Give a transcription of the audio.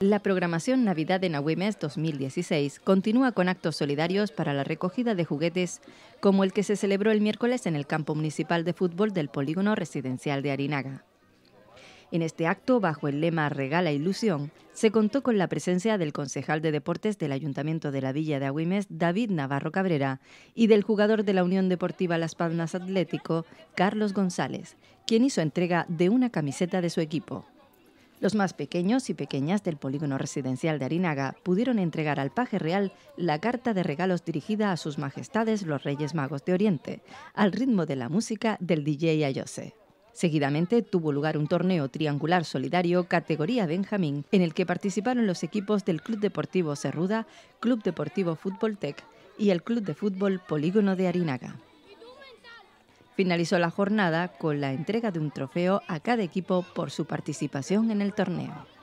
La programación Navidad en Agüimes 2016 continúa con actos solidarios para la recogida de juguetes, como el que se celebró el miércoles en el campo municipal de fútbol del polígono residencial de Arinaga. En este acto, bajo el lema Regala Ilusión, se contó con la presencia del concejal de deportes del Ayuntamiento de la Villa de Agüimes, David Navarro Cabrera, y del jugador de la Unión Deportiva Las Palmas Atlético, Carlos González, quien hizo entrega de una camiseta de su equipo. Los más pequeños y pequeñas del polígono residencial de Arinaga pudieron entregar al paje real la carta de regalos dirigida a sus majestades los Reyes Magos de Oriente, al ritmo de la música del DJ Ayose. Seguidamente tuvo lugar un torneo triangular solidario categoría Benjamín, en el que participaron los equipos del Club Deportivo Cerruda, Club Deportivo Fútbol Tech y el Club de Fútbol Polígono de Arinaga. Finalizó la jornada con la entrega de un trofeo a cada equipo por su participación en el torneo.